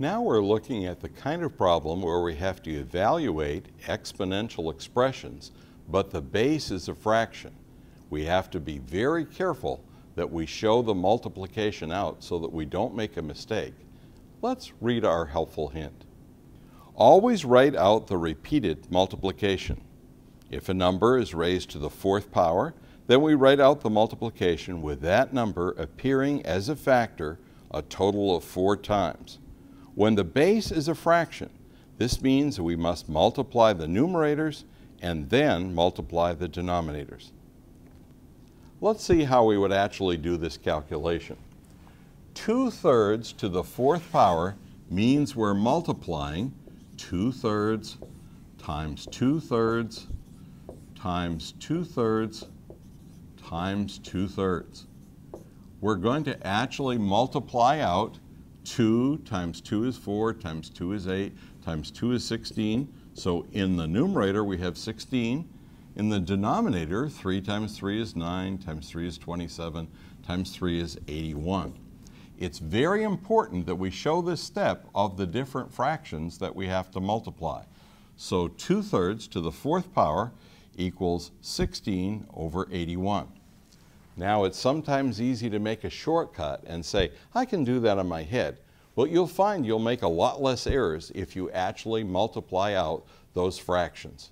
Now we're looking at the kind of problem where we have to evaluate exponential expressions, but the base is a fraction. We have to be very careful that we show the multiplication out so that we don't make a mistake. Let's read our helpful hint. Always write out the repeated multiplication. If a number is raised to the fourth power, then we write out the multiplication with that number appearing as a factor a total of four times. When the base is a fraction, this means we must multiply the numerators and then multiply the denominators. Let's see how we would actually do this calculation. 2 thirds to the fourth power means we're multiplying 2 thirds times 2 thirds times 2 thirds times 2 thirds. We're going to actually multiply out 2 times 2 is 4 times 2 is 8 times 2 is 16. So in the numerator, we have 16. In the denominator, 3 times 3 is 9, times 3 is 27, times 3 is 81. It's very important that we show this step of the different fractions that we have to multiply. So 2 thirds to the fourth power equals 16 over 81. Now it's sometimes easy to make a shortcut and say, I can do that on my head. Well, you'll find you'll make a lot less errors if you actually multiply out those fractions.